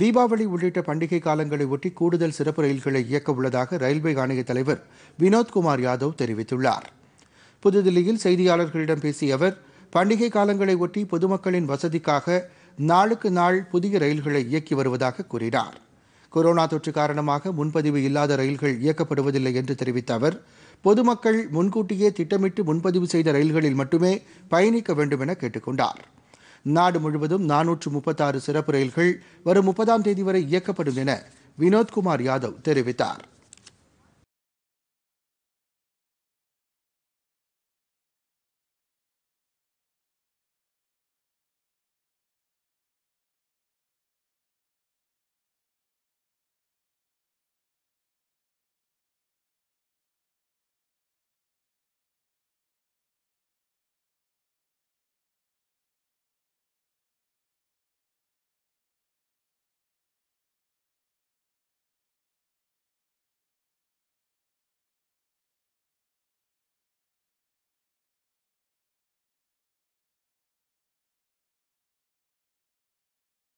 தீபாவளி உள்ளிட்ட பண்டிகை காலங்களை ஒட்டி கூடுதல் சிறப்பு ரயில்களை இயக்க உள்ளதாக ரயில்வே ஆணைய தலைவர் வினோத்குமார் யாதவ் தெரிவித்துள்ளார் புதுதில்லியில் செய்தியாளர்களிடம் பேசிய அவர் பண்டிகை காலங்களை ஒட்டி பொதுமக்களின் வசதிக்காக நாளுக்கு நாள் புதிய ரயில்களை இயக்கி வருவதாக கூறினார் கொரோனா தொற்று காரணமாக முன்பதிவு இல்லாத ரயில்கள் இயக்கப்படுவதில்லை என்று தெரிவித்த அவர் பொதுமக்கள் முன்கூட்டியே திட்டமிட்டு முன்பதிவு செய்த ரயில்களில் மட்டுமே பயணிக்க வேண்டும் என கேட்டுக் கொண்டாா் நாடு முழுவதும் நானூற்று முப்பத்தாறு சிறப்பு ரயில்கள் வரும் முப்பதாம் தேதி வரை இயக்கப்படும் என வினோத்குமார் யாதவ் தெரிவித்தார்